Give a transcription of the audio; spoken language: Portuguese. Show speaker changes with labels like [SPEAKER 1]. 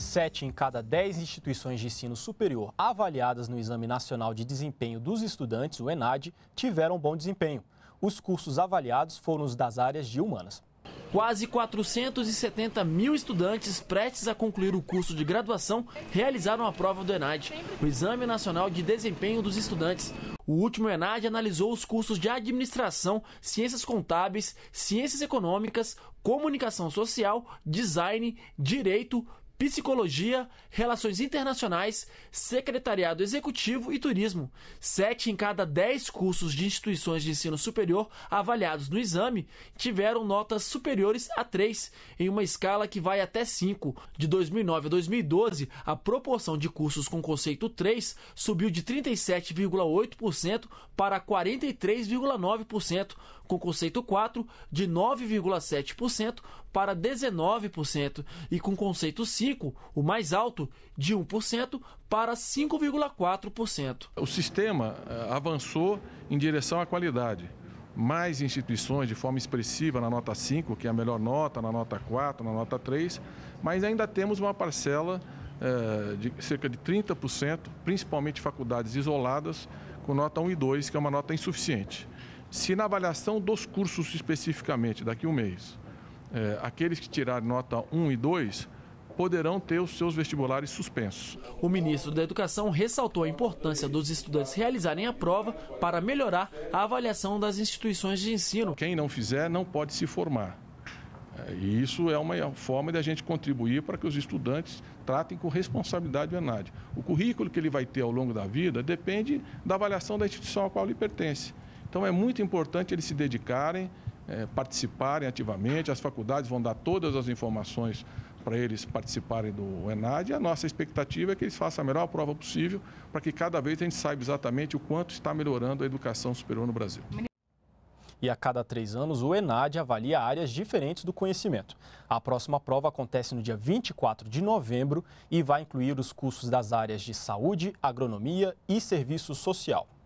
[SPEAKER 1] Sete em cada dez instituições de ensino superior avaliadas no Exame Nacional de Desempenho dos Estudantes, o ENAD, tiveram bom desempenho. Os cursos avaliados foram os das áreas de humanas. Quase 470
[SPEAKER 2] mil estudantes prestes a concluir o curso de graduação realizaram a prova do ENAD, o Exame Nacional de Desempenho dos Estudantes. O último ENAD analisou os cursos de administração, ciências contábeis, ciências econômicas, comunicação social, design, direito, Psicologia, Relações Internacionais, Secretariado Executivo e Turismo. Sete em cada dez cursos de instituições de ensino superior avaliados no exame tiveram notas superiores a três em uma escala que vai até cinco De 2009 a 2012, a proporção de cursos com conceito 3 subiu de 37,8% para 43,9% com conceito 4 de 9,7% para 19% e com conceito 5 5,
[SPEAKER 3] o mais alto, de 1% para 5,4%. O sistema eh, avançou em direção à qualidade mais instituições de forma expressiva na nota 5, que é a melhor nota, na nota 4, na nota 3, mas ainda temos uma parcela eh, de cerca de 30%, principalmente faculdades isoladas, com nota 1 e 2, que é uma nota insuficiente. Se na avaliação dos cursos especificamente, daqui a um mês, eh, aqueles que tiraram nota 1 e 2 poderão ter os seus vestibulares suspensos. O ministro da Educação ressaltou a importância dos estudantes
[SPEAKER 2] realizarem a prova para melhorar a avaliação das instituições de ensino. Quem não fizer não pode
[SPEAKER 3] se formar. É, e isso é uma forma de a gente contribuir para que os estudantes tratem com responsabilidade o ENAD. O currículo que ele vai ter ao longo da vida depende da avaliação da instituição a qual ele pertence. Então é muito importante eles se dedicarem, é, participarem ativamente, as faculdades vão dar todas as informações para eles participarem do ENAD. E a nossa expectativa é que eles façam a melhor prova possível para que cada vez a gente saiba exatamente o quanto está melhorando a educação superior no Brasil.
[SPEAKER 1] E a cada três anos, o ENAD avalia áreas diferentes do conhecimento. A próxima prova acontece no dia 24 de novembro e vai incluir os cursos das áreas de saúde, agronomia e serviço social.